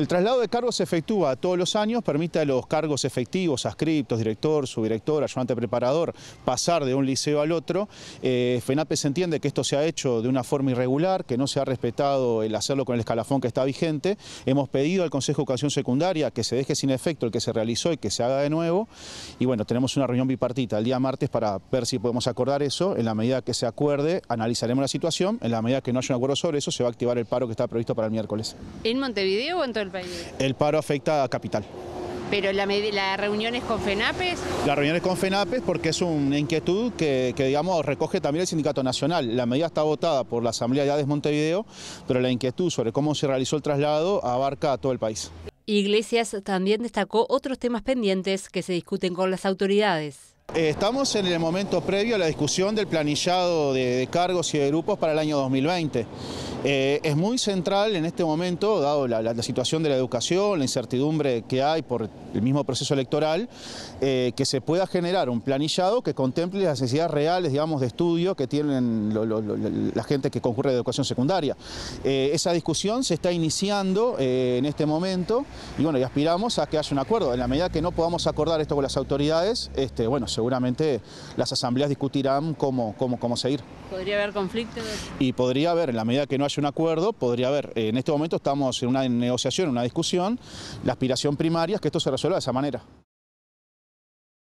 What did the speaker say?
El traslado de cargos se efectúa todos los años, permite a los cargos efectivos, ascriptos, director, subdirector, ayudante preparador, pasar de un liceo al otro. Eh, FENAPES entiende que esto se ha hecho de una forma irregular, que no se ha respetado el hacerlo con el escalafón que está vigente. Hemos pedido al Consejo de Educación Secundaria que se deje sin efecto el que se realizó y que se haga de nuevo. Y bueno, tenemos una reunión bipartita el día martes para ver si podemos acordar eso. En la medida que se acuerde, analizaremos la situación. En la medida que no haya un acuerdo sobre eso, se va a activar el paro que está previsto para el miércoles. ¿En Montevideo en el paro afecta a Capital. ¿Pero la, la reunión es con FENAPES? La reunión es con FENAPES porque es una inquietud que, digamos, recoge también el Sindicato Nacional. La medida está votada por la Asamblea de Montevideo, pero la inquietud sobre cómo se realizó el traslado abarca a todo el país. Iglesias también destacó otros temas pendientes que se discuten con las autoridades. Eh, estamos en el momento previo a la discusión del planillado de, cargos y de grupos para el año 2020. Eh, es muy central en este momento, dado la, situación de la educación, la incertidumbre que hay por el mismo proceso electoral, eh, que se pueda generar un planillado que contemple las necesidades reales, digamos, de estudio que tienen la gente que concurre de educación secundaria. Eh, esa discusión se está iniciando en este momento y bueno, y aspiramos a que haya un acuerdo. En la medida que no podamos acordar esto con las autoridades, este, bueno, seguramente las asambleas discutirán cómo, cómo, cómo seguir. ¿Podría haber conflictos Y podría haber, en la medida que no haya haya un acuerdo, podría haber, eh, en este momento estamos en una negociación, en una discusión, la aspiración primaria es que esto se resuelva de esa manera.